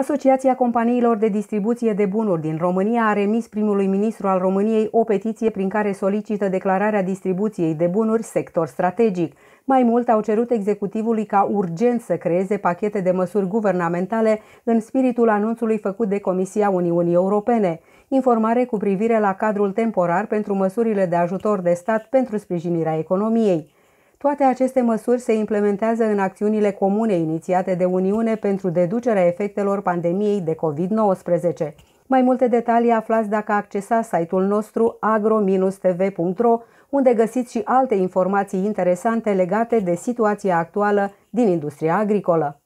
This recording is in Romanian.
Asociația Companiilor de Distribuție de Bunuri din România a remis primului ministru al României o petiție prin care solicită declararea distribuției de bunuri sector strategic. Mai mult au cerut executivului ca urgent să creeze pachete de măsuri guvernamentale în spiritul anunțului făcut de Comisia Uniunii Europene. Informare cu privire la cadrul temporar pentru măsurile de ajutor de stat pentru sprijinirea economiei. Toate aceste măsuri se implementează în acțiunile comune inițiate de Uniune pentru deducerea efectelor pandemiei de COVID-19. Mai multe detalii aflați dacă accesați site-ul nostru agro-tv.ro, unde găsiți și alte informații interesante legate de situația actuală din industria agricolă.